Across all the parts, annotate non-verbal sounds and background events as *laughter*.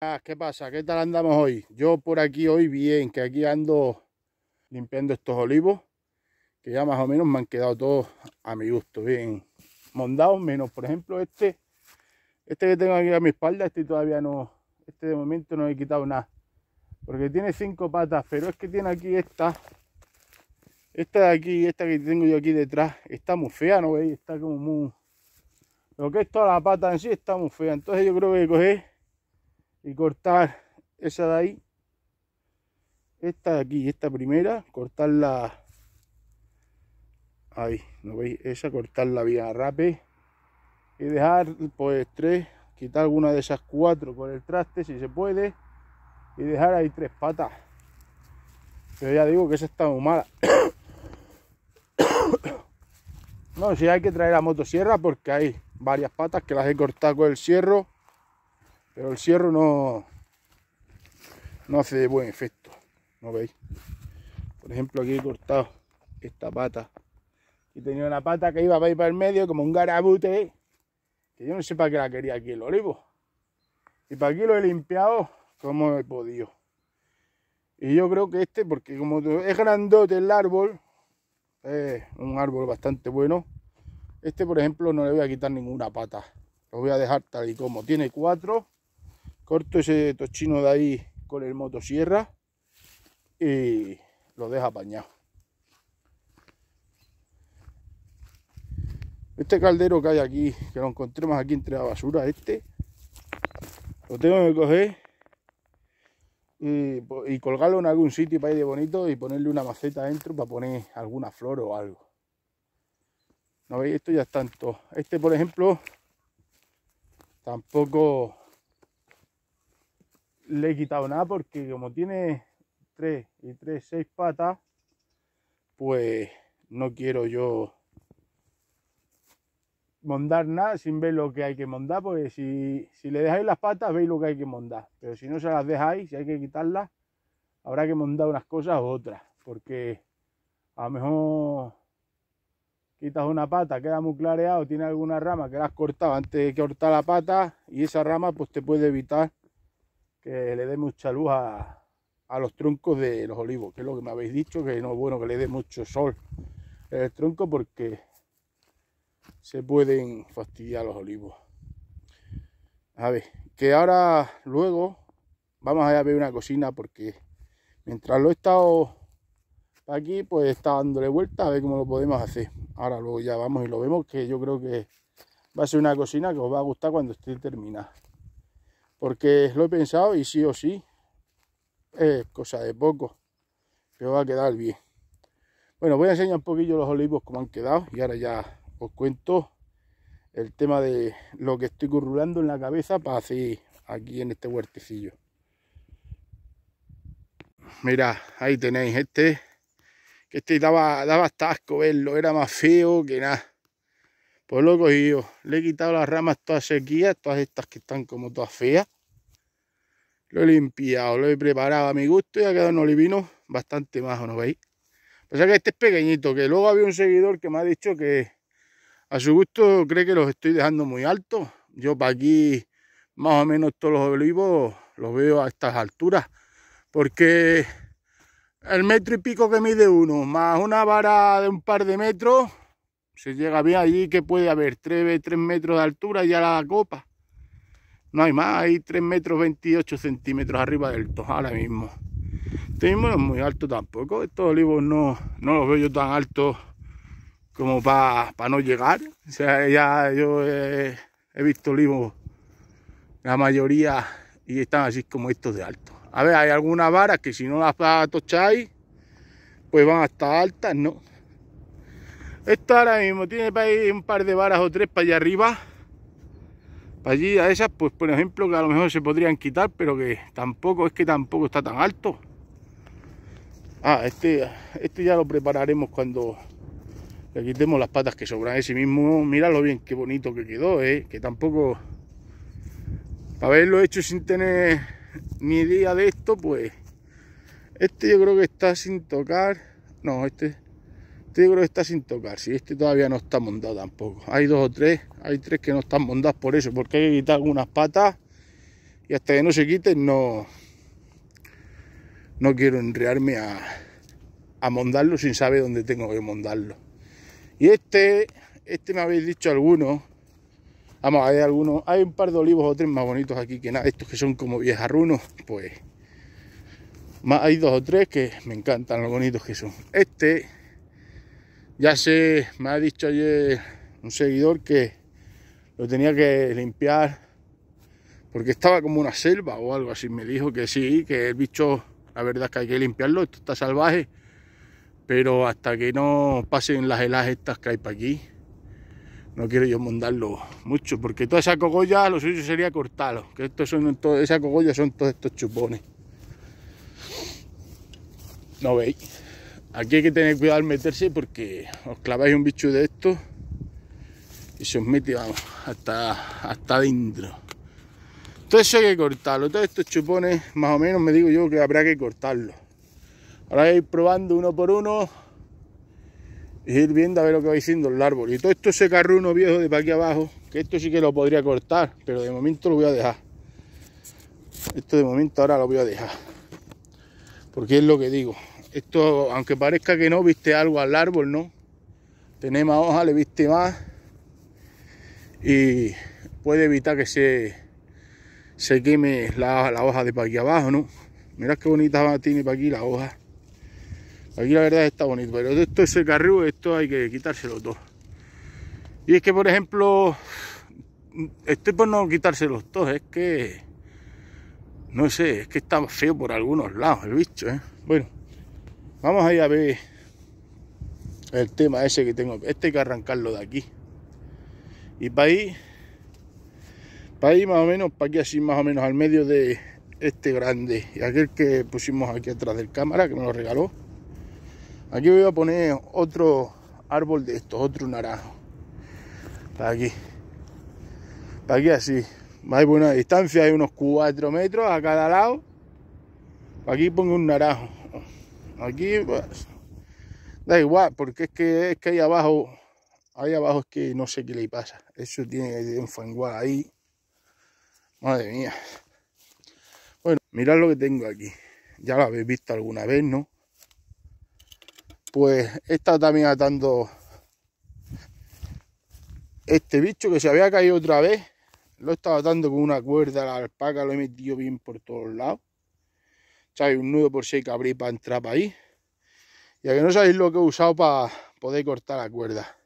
Ah, ¿Qué pasa? ¿Qué tal andamos hoy? Yo por aquí hoy bien, que aquí ando limpiando estos olivos, que ya más o menos me han quedado todos a mi gusto, bien mondados, menos por ejemplo este, este que tengo aquí a mi espalda, este todavía no, este de momento no he quitado nada, porque tiene cinco patas, pero es que tiene aquí esta, esta de aquí, esta que tengo yo aquí detrás, está muy fea, ¿no veis? Está como muy... Lo que es toda la pata en sí está muy fea, entonces yo creo que coger y cortar esa de ahí esta de aquí, esta primera, cortarla ahí, ¿no veis? Esa cortarla vía rape y dejar pues tres, quitar alguna de esas cuatro con el traste si se puede y dejar ahí tres patas. Pero ya digo que esa está muy mala. *coughs* no, si hay que traer la motosierra porque hay varias patas que las he cortado con el cierro pero el cierre no, no hace buen efecto. ¿No veis? Por ejemplo, aquí he cortado esta pata. Y tenía una pata que iba para ir para el medio, como un garabute. Que yo no sé para qué la quería aquí el olivo. Y para aquí lo he limpiado como he podido. Y yo creo que este, porque como es grandote el árbol, es un árbol bastante bueno. Este, por ejemplo, no le voy a quitar ninguna pata. Lo voy a dejar tal y como. Tiene cuatro Corto ese tochino de ahí con el motosierra y lo deja apañado. Este caldero que hay aquí, que lo encontremos aquí entre la basura, este, lo tengo que coger y, colgarlo en algún sitio para ir de bonito y ponerle una maceta dentro para poner alguna flor o algo. ¿No veis? Esto ya es tanto. Este, por ejemplo, tampoco le he quitado nada porque como tiene 3 y 3, 6 patas, pues no quiero yo montar nada sin ver lo que hay que montar porque si, le dejáis las patas veis lo que hay que montar pero si no se las dejáis, si hay que quitarlas, habrá que montar unas cosas u otras, porque a lo mejor quitas una pata, queda muy clareado, tiene alguna rama que la has cortado antes de cortar la pata y esa rama pues te puede evitar que le dé mucha luz a, los troncos de los olivos, que es lo que me habéis dicho, que no es bueno que le dé mucho sol el tronco porque se pueden fastidiar los olivos. A ver, que ahora luego vamos a ver una cocina porque mientras lo he estado aquí, pues está dándole vuelta a ver cómo lo podemos hacer. Ahora luego ya vamos y lo vemos, que yo creo que va a ser una cocina que os va a gustar cuando esté terminada. Porque lo he pensado y sí o sí, es cosa de poco, pero va a quedar bien. Bueno, voy a enseñar un poquillo los olivos como han quedado y ahora ya os cuento el tema de lo que estoy currulando en la cabeza para hacer aquí en este huertecillo. Mira, ahí tenéis este, que este daba, daba hasta asco verlo, era más feo que nada. Pues lo he cogido, le he quitado las ramas todas sequías, todas estas que están como todas feas. Lo he limpiado, lo he preparado a mi gusto y ha quedado un olivino bastante más, ¿no veis? Pasa que este es pequeñito, que luego había un seguidor que me ha dicho que a su gusto cree que los estoy dejando muy altos. Yo para aquí más o menos todos los olivos los veo a estas alturas. Porque el metro y pico que mide uno, más una vara de un par de metros, se llega bien allí que puede haber 3, 3 metros de altura ya la copa. No hay más, hay 3 metros 28 centímetros arriba del tojo ahora mismo. Este mismo no es muy alto tampoco. Estos olivos no, no los veo yo tan altos como para no llegar. O sea, ya yo he, visto olivos, la mayoría, y están así como estos de alto. A ver, hay algunas varas que si no las atocháis, pues van hasta altas, ¿no? Esto ahora mismo tiene para ir un par de varas o tres para allá arriba. Para allí a esas, pues por ejemplo, que a lo mejor se podrían quitar, pero que tampoco, es que tampoco está tan alto. Ah, este, este ya lo prepararemos cuando le quitemos las patas que sobran. Ese mismo, míralo bien, qué bonito que quedó, ¿eh? que tampoco... Para Haberlo hecho sin tener ni idea de esto, pues... Este yo creo que está sin tocar... No, este este creo que está sin tocar, si este todavía no está montado tampoco. Hay dos o tres, hay tres que no están montados por eso, porque hay que quitar algunas patas y hasta que no se quiten no, no quiero enriarme a, a mondarlo sin saber dónde tengo que mondarlo. Y este, este me habéis dicho algunos, vamos, hay algunos, hay un par de olivos o tres más bonitos aquí que nada, estos que son como viejarrunos, pues hay dos o tres que me encantan, lo bonitos que son. Este ya se me ha dicho ayer un seguidor que lo tenía que limpiar porque estaba como una selva o algo así. Me dijo que sí, que el bicho, la verdad es que hay que limpiarlo, esto está salvaje, pero hasta que no pasen las heladas estas que hay para aquí, no quiero yo mandarlo mucho, porque toda esa cogolla lo suyo sería cortarlo, que estos son todo, esa cogolla son todos estos chupones. No veis. Aquí hay que tener cuidado al meterse porque os claváis un bicho de esto y se os mete, vamos, hasta, hasta adentro. Entonces hay que cortarlo, todos estos chupones, más o menos me digo yo que habrá que cortarlo. Ahora ir probando uno por uno y ir viendo a ver lo que va diciendo el árbol. Y todo esto ese carruno viejo de para aquí abajo, que esto sí que lo podría cortar, pero de momento lo voy a dejar. Esto de momento ahora lo voy a dejar. Porque es lo que digo, esto, aunque parezca que no, viste algo al árbol, ¿no? Tenemos hoja, le viste más. Y puede evitar que se, se queme la, hoja de para aquí abajo, ¿no? Mirad qué bonita tiene para aquí la hoja. Aquí la verdad está bonito, pero esto es el carril, esto hay que quitárselo todo. Y es que, por ejemplo, estoy por pues, no quitárselo todo. es que, no sé, es que está feo por algunos lados el bicho, ¿eh? Bueno. Vamos a ir a ver el tema ese que tengo. Este hay que arrancarlo de aquí. Y para ahí, para ahí más o menos, para aquí así más o menos al medio de este grande. Y aquel que pusimos aquí atrás del cámara, que me lo regaló. Aquí voy a poner otro árbol de estos, otro naranjo. Para aquí. Para aquí así. Hay buena distancia, hay unos 4 metros a cada lado. aquí pongo un naranjo. Aquí pues, da igual, porque es que, es que ahí abajo, ahí abajo es que no sé qué le pasa. Eso tiene un fangual ahí. Madre mía. Bueno, mirad lo que tengo aquí. Ya lo habéis visto alguna vez, ¿no? Pues he estado también atando este bicho que se había caído otra vez. Lo he estado atando con una cuerda, la alpaca lo he metido bien por todos lados. Un nudo por si hay que abrir para entrar para ahí. ya que no sabéis lo que he usado para poder cortar la cuerda.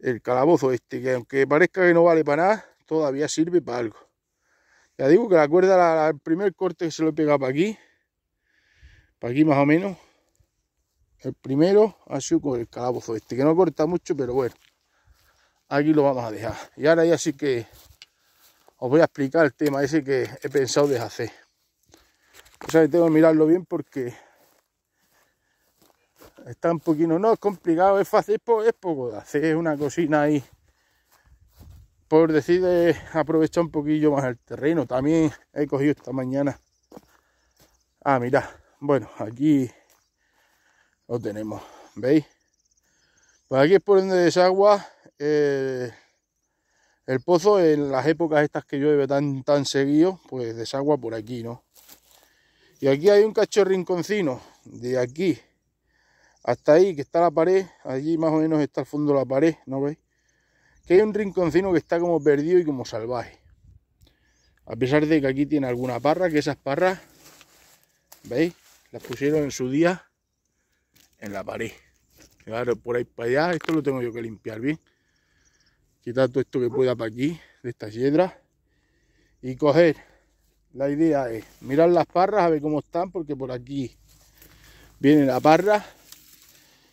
El calabozo este, que aunque parezca que no vale para nada, todavía sirve para algo. Ya digo que la cuerda, el primer corte que se lo he pegado para aquí, para aquí más o menos, el primero ha sido con el calabozo este, que no corta mucho, pero bueno, aquí lo vamos a dejar. Y ahora ya sí que os voy a explicar el tema ese que he pensado deshacer. O sea, tengo que mirarlo bien porque está un poquito, no es complicado, es fácil, es poco de hacer una cocina ahí. Por decir eh, aprovechar un poquillo más el terreno. También he cogido esta mañana. Ah, mira Bueno, aquí lo tenemos. ¿Veis? Pues aquí es por donde desagua eh, el pozo en las épocas estas que llueve tan, tan seguido, pues desagua por aquí, ¿no? Y aquí hay un cacho rinconcino, de aquí hasta ahí, que está la pared, allí más o menos está al fondo de la pared, ¿no veis? Que hay un rinconcino que está como perdido y como salvaje. A pesar de que aquí tiene alguna parra, que esas parras, ¿veis? Las pusieron en su día en la pared. Claro, por ahí para allá, esto lo tengo yo que limpiar bien. Quitar todo esto que pueda para aquí, de estas hiedras. Y coger la idea es mirar las parras a ver cómo están, porque por aquí viene la parra.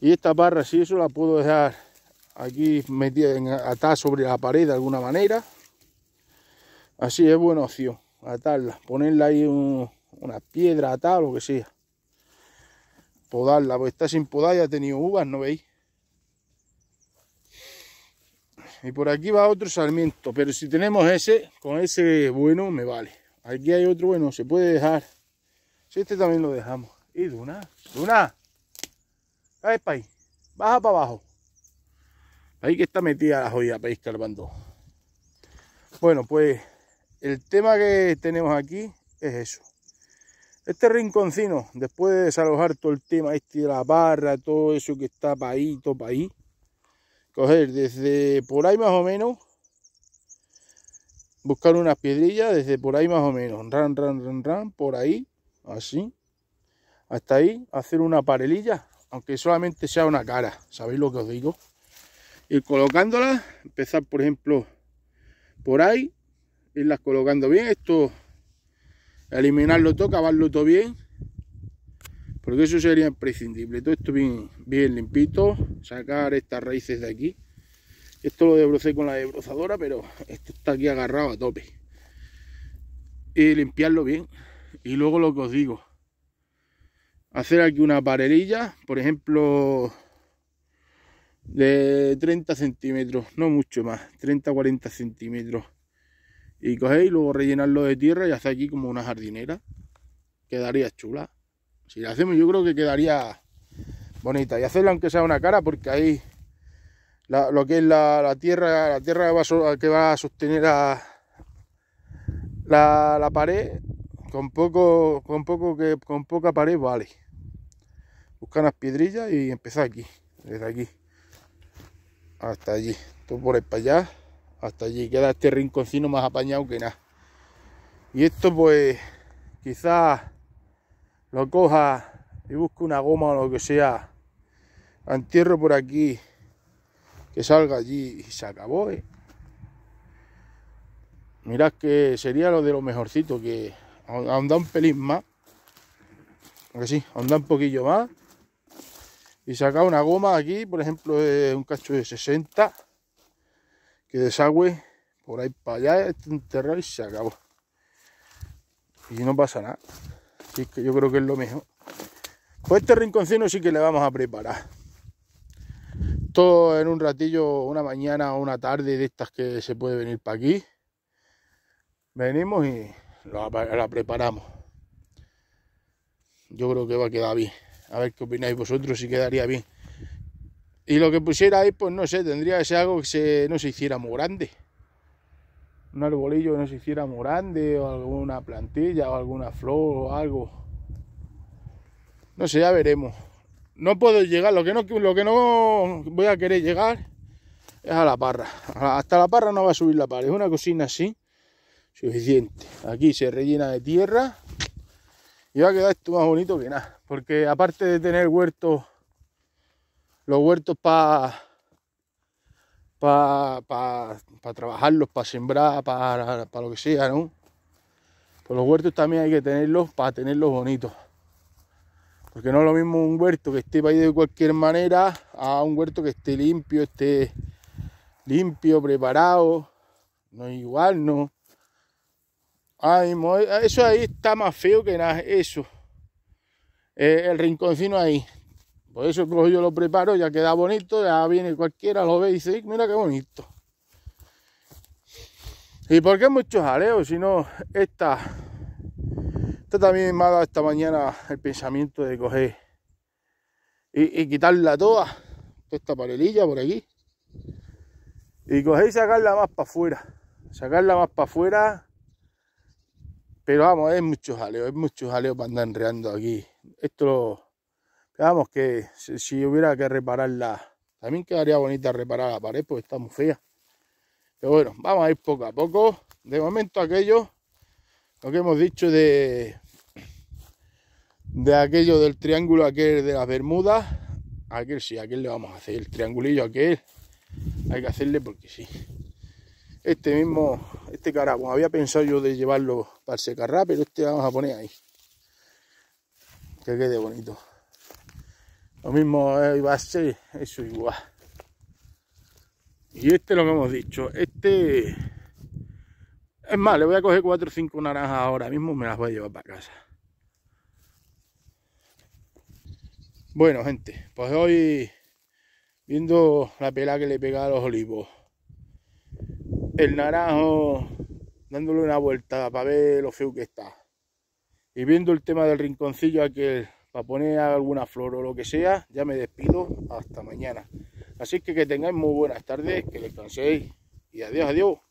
Y esta parra, si eso la puedo dejar aquí metida, en, atada sobre la pared de alguna manera. Así es buena opción, atarla, ponerla ahí una piedra atada, lo que sea. Podarla, porque está sin podar y ha tenido uvas, ¿no veis? Y por aquí va otro sarmiento, pero si tenemos ese, con ese bueno me vale. Aquí hay otro, bueno, se puede dejar. Si este también lo dejamos. Y Duna, Duna, cae para ahí. Baja para abajo. Ahí que está metida la joya para escarbando. Bueno, pues el tema que tenemos aquí es eso. Este rinconcino, después de desalojar todo el tema este de la barra, todo eso que está para ahí, todo para ahí, coger desde por ahí más o menos buscar unas piedrillas desde por ahí más o menos, ran, ran, ran, ran, por ahí, así, hasta ahí, hacer una parelilla, aunque solamente sea una cara, ¿sabéis lo que os digo? Ir colocándolas, empezar por ejemplo por ahí, irlas colocando bien, esto, eliminarlo todo, cavarlo todo bien, porque eso sería imprescindible, todo esto bien, bien limpito, sacar estas raíces de aquí, esto lo desbrocé con la desbrozadora, pero esto está aquí agarrado a tope. Y limpiarlo bien. Y luego lo que os digo. Hacer aquí una parerilla, por ejemplo, de 30 centímetros, no mucho más, 30-40 centímetros. Y cogéis y luego rellenarlo de tierra y hacer aquí como una jardinera. Quedaría chula. Si la hacemos yo creo que quedaría bonita. Y hacerla aunque sea una cara porque ahí lo que es la, tierra, la tierra que va a, a sostener la, pared, con poco, con poco que, con poca pared vale. Buscar unas piedrillas y empezar aquí, desde aquí hasta allí. Todo por para allá, hasta allí. Queda este rinconcino más apañado que nada. Y esto pues quizás lo coja y busque una goma o lo que sea. Entierro por aquí que salga allí y se acabó. Eh. Mirad que sería lo de lo mejorcito, que anda un pelín más, aunque sí, anda un poquillo más, y saca una goma aquí, por ejemplo, un cacho de 60, que desagüe por ahí para allá, este enterrar y se acabó. Y no pasa nada. Así que yo creo que es lo mejor. Pues este rinconcino sí que le vamos a preparar. Todo en un ratillo, una mañana o una tarde de estas que se puede venir para aquí, venimos y la preparamos. Yo creo que va a quedar bien. A ver qué opináis vosotros, si quedaría bien. Y lo que pusiera ahí, pues no sé, tendría que ser algo que no se hiciera muy grande. Un arbolillo que no se hiciera muy grande, o alguna plantilla, o alguna flor, o algo. No sé, ya veremos no puedo llegar, lo que no, lo que no voy a querer llegar es a la parra. Hasta la parra no va a subir la pared, es una cocina así, suficiente. Aquí se rellena de tierra y va a quedar esto más bonito que nada, porque aparte de tener huertos, los huertos para trabajarlos, para sembrar, para lo que sea, ¿no? Pues los huertos también hay que tenerlos para tenerlos bonitos. Porque no es lo mismo un huerto que esté para de cualquier manera a un huerto que esté limpio, esté limpio, preparado. No es igual, no. Ay, eh, eso ahí está más feo que nada, eso. Eh, el rinconcino ahí. Por eso yo lo preparo, ya queda bonito, ya viene cualquiera, lo ve y dice, mira qué bonito. ¿Y por qué muchos aleos? Si no, esta también me ha dado esta mañana el pensamiento de coger y, quitarla toda, esta paredilla por aquí. Y coger y sacarla más para afuera. Sacarla más para afuera. Pero vamos, es mucho jaleo, es mucho jaleo para andar enreando aquí. Esto veamos que si hubiera que repararla, también quedaría bonita reparar la pared porque está muy fea. Pero bueno, vamos a ir poco a poco. De momento aquello, lo que hemos dicho de de aquello del triángulo aquel de las Bermudas. Aquel sí, aquel le vamos a hacer el triangulillo aquel. Hay que hacerle porque sí. Este mismo, este carajo había pensado yo de llevarlo para el rápido pero este vamos a poner ahí. Que quede bonito. Lo mismo eh, va a ser eso igual. Y este es lo que hemos dicho. Este. Es más, le voy a coger 4 o 5 naranjas ahora mismo, me las voy a llevar para casa. Bueno, gente, pues hoy viendo la pela que le pega a los olivos, el naranjo dándole una vuelta para ver lo feo que está, y viendo el tema del rinconcillo aquel para poner alguna flor o lo que sea, ya me despido hasta mañana. Así que que tengáis muy buenas tardes, que descanséis y adiós, adiós.